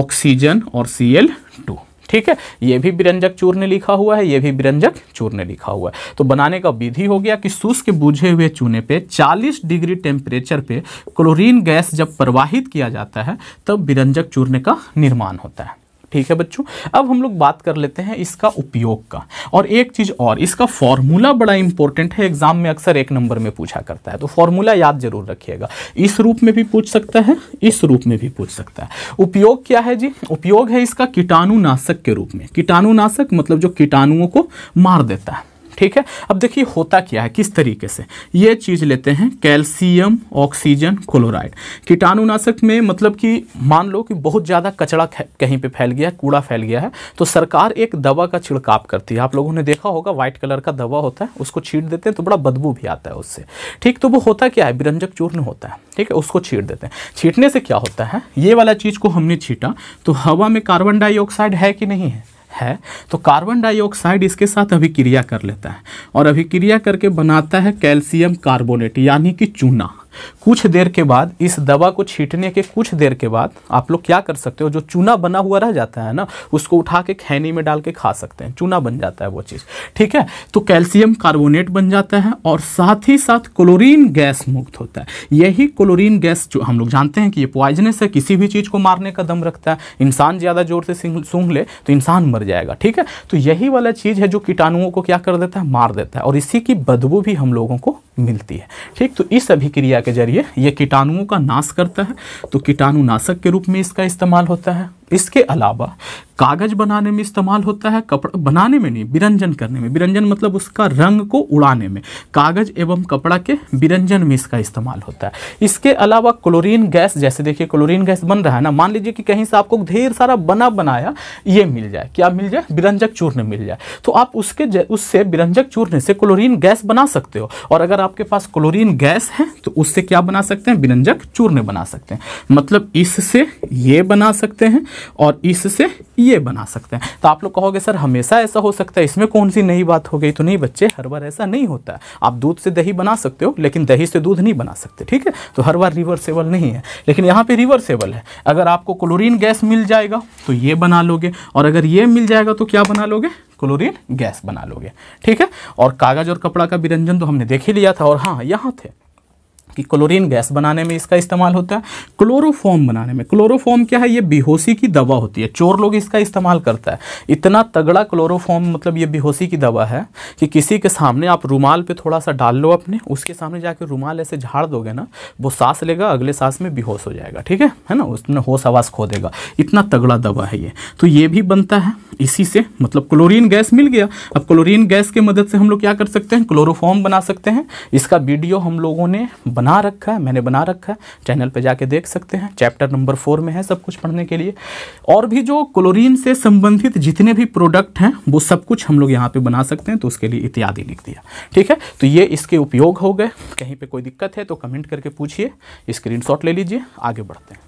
ऑक्सीजन और सी एल टू ठीक है ये भी बिरंजक चूर ने लिखा हुआ है ये भी बिरंजक चूर ने लिखा हुआ है तो बनाने का विधि हो गया कि शुष्क बुझे हुए चूने पे 40 डिग्री टेम्परेचर पे क्लोरीन गैस जब प्रवाहित किया जाता है तब बिरंजक चूर्ण का निर्माण होता है ठीक है बच्चों अब हम लोग बात कर लेते हैं इसका उपयोग का और एक चीज़ और इसका फॉर्मूला बड़ा इंपॉर्टेंट है एग्जाम में अक्सर एक नंबर में पूछा करता है तो फॉर्मूला याद जरूर रखिएगा इस रूप में भी पूछ सकता है इस रूप में भी पूछ सकता है उपयोग क्या है जी उपयोग है इसका कीटाणुनाशक के रूप में कीटाणुनाशक मतलब जो कीटाणुओं को मार देता है ठीक है अब देखिए होता क्या है किस तरीके से ये चीज़ लेते हैं कैल्शियम ऑक्सीजन क्लोराइड कीटाणुनाशक में मतलब कि मान लो कि बहुत ज़्यादा कचड़ा कहीं पे फैल गया कूड़ा फैल गया है तो सरकार एक दवा का छिड़काव करती है आप लोगों ने देखा होगा व्हाइट कलर का दवा होता है उसको छीट देते हैं तो बड़ा बदबू भी आता है उससे ठीक तो वो होता क्या है बिरंजक चूर्ण होता है ठीक है उसको छीट देते हैं छीटने से क्या होता है ये वाला चीज़ को हमने छीटा तो हवा में कार्बन डाइऑक्साइड है कि नहीं है है तो कार्बन डाइऑक्साइड इसके साथ अभिक्रिया कर लेता है और अभिक्रिया करके बनाता है कैल्शियम कार्बोनेट यानी कि चूना कुछ देर के बाद इस दवा को छीटने के कुछ देर के बाद आप लोग क्या कर सकते हो जो चूना बना हुआ रह जाता है ना उसको उठा के खैनी में डाल के खा सकते हैं चूना बन जाता है वो चीज़ ठीक है तो कैल्शियम कार्बोनेट बन जाता है और साथ ही साथ क्लोरीन गैस मुक्त होता है यही क्लोरीन गैस जो हम लोग जानते हैं कि ये पॉइजनस है किसी भी चीज़ को मारने का दम रखता है इंसान ज़्यादा जोर से सूंघ ले तो इंसान मर जाएगा ठीक है तो यही वाला चीज़ है जो कीटाणुओं को क्या कर देता है मार देता है और इसी की बदबू भी हम लोगों को मिलती है ठीक तो इस अभिक्रिया के के जरिए यह कीटाणुओं का नाश करता है तो कीटाणुनाशक के रूप में इसका इस्तेमाल होता है इसके अलावा कागज बनाने में इस्तेमाल होता है कपड़ा बनाने में नहीं विरंजन करने में विरंजन मतलब उसका रंग को उड़ाने में कागज एवं कपड़ा के विरंजन में इसका इस्तेमाल होता है इसके अलावा क्लोरीन गैस जैसे देखिए क्लोरीन गैस बन रहा है ना मान लीजिए कि कहीं से आपको ढेर सारा बना बनाया ये मिल जाए क्या मिल जाए विरंजक चूर्ण मिल जाए तो आप उसके उससे विरंजक चूर्ण से क्लोरीन गैस बना सकते हो और अगर आपके पास क्लोरीन गैस है तो उससे क्या बना सकते हैं विरंजक चूर्ण बना सकते हैं मतलब इससे ये बना सकते हैं और इससे ये बना सकते हैं तो आप लोग कहोगे सर हमेशा ऐसा हो सकता है इसमें कौन सी नई बात हो गई तो नहीं बच्चे हर बार ऐसा नहीं होता है आप दूध से दही बना सकते हो लेकिन दही से दूध नहीं बना सकते ठीक है तो हर बार रिवर्सेबल नहीं है लेकिन यहाँ पर रिवर्सेबल है अगर आपको क्लोरिन गैस मिल जाएगा तो ये बना लोगे और अगर ये मिल जाएगा तो क्या बना लोगे क्लोरीन गैस बना लोगे ठीक है और कागज़ और कपड़ा का विरंजन तो हमने देख ही लिया था और हाँ यहाँ थे कि क्लोरीन गैस बनाने में इसका इस्तेमाल होता है क्लोरोफॉर्म बनाने में क्लोरोफॉर्म क्या है ये बेहोशी की दवा होती है चोर लोग इसका इस्तेमाल करता है इतना तगड़ा क्लोरोफॉर्म मतलब ये बेहोशी की दवा है कि किसी के सामने आप रुमाल पे थोड़ा सा डाल लो अपने उसके सामने जाके रुमाल ऐसे झाड़ दोगे ना वो सांस लेगा अगले सांस में बेहोश हो जाएगा ठीक है है ना उसमें होश आवाज़ खो देगा इतना तगड़ा दवा है ये तो ये भी बनता है इसी से मतलब क्लोरीन गैस मिल गया अब क्लोरीन गैस की मदद से हम लोग क्या कर सकते हैं क्लोरोफॉर्म बना सकते हैं इसका वीडियो हम लोगों ने बना बना रखा है मैंने बना रखा है चैनल पे जाके देख सकते हैं चैप्टर नंबर फोर में है सब कुछ पढ़ने के लिए और भी जो क्लोरीन से संबंधित जितने भी प्रोडक्ट हैं वो सब कुछ हम लोग यहाँ पे बना सकते हैं तो उसके लिए इत्यादि लिख दिया ठीक है तो ये इसके उपयोग हो गए कहीं पर कोई दिक्कत है तो कमेंट करके पूछिए स्क्रीन ले लीजिए आगे बढ़ते हैं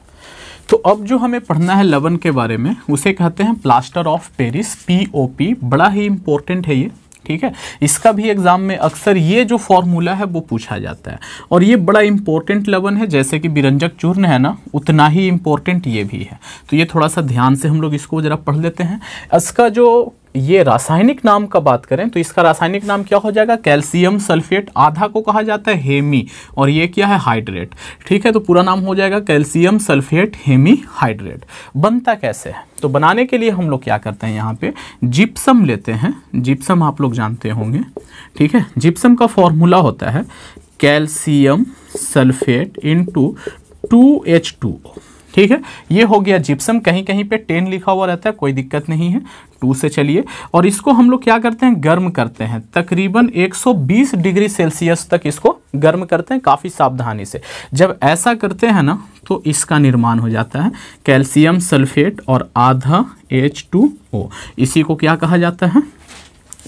तो अब जो हमें पढ़ना है लवन के बारे में उसे कहते हैं प्लास्टर ऑफ पेरिस पी बड़ा ही इंपॉर्टेंट है ये ठीक है इसका भी एग्ज़ाम में अक्सर ये जो फॉर्मूला है वो पूछा जाता है और ये बड़ा इंपॉर्टेंट लवन है जैसे कि बिरंजक चूर्ण है ना उतना ही इम्पोर्टेंट ये भी है तो ये थोड़ा सा ध्यान से हम लोग इसको ज़रा पढ़ लेते हैं इसका जो ये रासायनिक नाम का बात करें तो इसका रासायनिक नाम क्या हो जाएगा कैल्शियम सल्फेट आधा को कहा जाता है हेमी और ये क्या है हाइड्रेट ठीक है तो पूरा नाम हो जाएगा कैल्शियम सल्फेट हेमी हाइड्रेट बनता कैसे है तो बनाने के लिए हम लोग क्या करते हैं यहाँ पे जिप्सम लेते हैं जिप्सम आप लोग जानते होंगे ठीक है जिप्सम का फॉर्मूला होता है calcium sulphate into two H two ठीक है ये हो गया जिप्सम कहीं कहीं पे टेन लिखा हुआ रहता है कोई दिक्कत नहीं है टू से चलिए और इसको हम लोग क्या करते हैं गर्म करते हैं तकरीबन 120 डिग्री सेल्सियस तक इसको गर्म करते हैं काफ़ी सावधानी से जब ऐसा करते हैं ना तो इसका निर्माण हो जाता है कैल्शियम सल्फेट और आधा एच टू ओ इसी को क्या कहा जाता है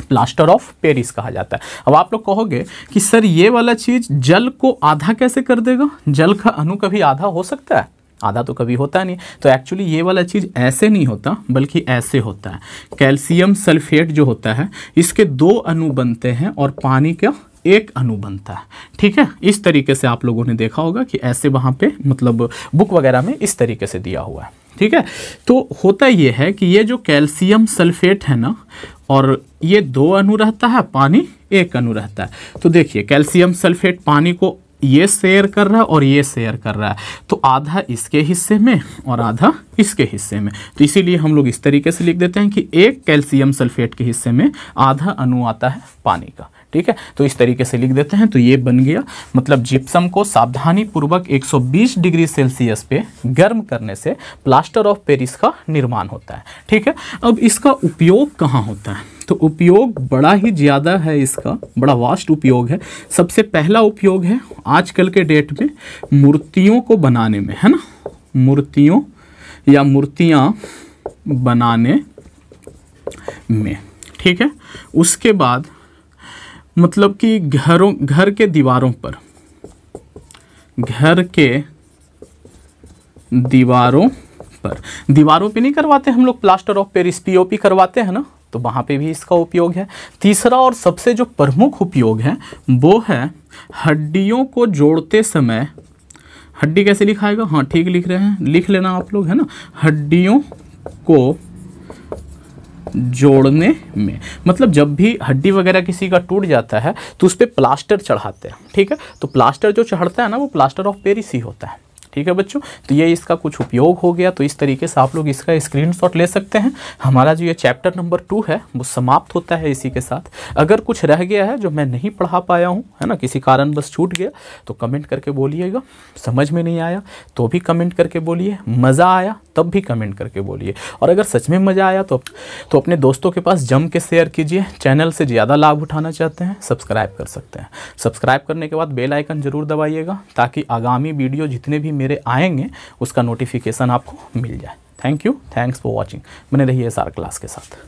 प्लास्टर ऑफ पेरिस कहा जाता है अब आप लोग कहोगे कि सर ये वाला चीज़ जल को आधा कैसे कर देगा जल का अनु कभी आधा हो सकता है आधा तो कभी होता नहीं तो एक्चुअली ये वाला चीज़ ऐसे नहीं होता बल्कि ऐसे होता है कैल्शियम सल्फेट जो होता है इसके दो अनु बनते हैं और पानी का एक अनु बनता है ठीक है इस तरीके से आप लोगों ने देखा होगा कि ऐसे वहाँ पे मतलब बुक वगैरह में इस तरीके से दिया हुआ है ठीक है तो होता ये है कि ये जो कैल्शियम सल्फेट है ना और ये दो अनु रहता है पानी एक अनु रहता है तो देखिए कैल्शियम सल्फेट पानी को ये शेयर कर रहा है और ये शेयर कर रहा है तो आधा इसके हिस्से में और आधा इसके हिस्से में तो इसीलिए हम लोग इस तरीके से लिख देते हैं कि एक कैल्शियम सल्फेट के हिस्से में आधा अनु आता है पानी का ठीक है तो इस तरीके से लिख देते हैं तो ये बन गया मतलब जिप्सम को सावधानी पूर्वक 120 डिग्री सेल्सियस पे गर्म करने से प्लास्टर ऑफ पेरिस का निर्माण होता है ठीक है अब इसका उपयोग कहाँ होता है तो उपयोग बड़ा ही ज़्यादा है इसका बड़ा वास्ट उपयोग है सबसे पहला उपयोग है आजकल के डेट में मूर्तियों को बनाने में है ना मूर्तियों या मूर्तियाँ बनाने में ठीक है उसके बाद मतलब कि घरों घर के दीवारों पर घर के दीवारों पर दीवारों पे नहीं करवाते हम लोग प्लास्टर ऑफ पेरिस पीओपी करवाते हैं ना तो वहाँ पे भी इसका उपयोग है तीसरा और सबसे जो प्रमुख उपयोग है वो है हड्डियों को जोड़ते समय हड्डी कैसे लिखाएगा हाँ ठीक लिख रहे हैं लिख लेना आप लोग है ना हड्डियों को जोड़ने में मतलब जब भी हड्डी वगैरह किसी का टूट जाता है तो उस पर प्लास्टर चढ़ाते हैं ठीक है तो प्लास्टर जो चढ़ता है ना वो प्लास्टर ऑफ पेरिस ही होता है ठीक है बच्चों तो ये इसका कुछ उपयोग हो गया तो इस तरीके से आप लोग इसका स्क्रीन ले सकते हैं हमारा जो ये चैप्टर नंबर टू है वो समाप्त होता है इसी के साथ अगर कुछ रह गया है जो मैं नहीं पढ़ा पाया हूँ है ना किसी कारण बस छूट गया तो कमेंट करके बोलिएगा समझ में नहीं आया तो भी कमेंट करके बोलिए मज़ा आया तब भी कमेंट करके बोलिए और अगर सच में मज़ा आया तो तो अपने दोस्तों के पास जम के शेयर कीजिए चैनल से ज़्यादा लाभ उठाना चाहते हैं सब्सक्राइब कर सकते हैं सब्सक्राइब करने के बाद बेल आइकन ज़रूर दबाइएगा ताकि आगामी वीडियो जितने भी मेरे आएंगे उसका नोटिफिकेशन आपको मिल जाए thank you thanks for watching बने रहिए सार क्लास के साथ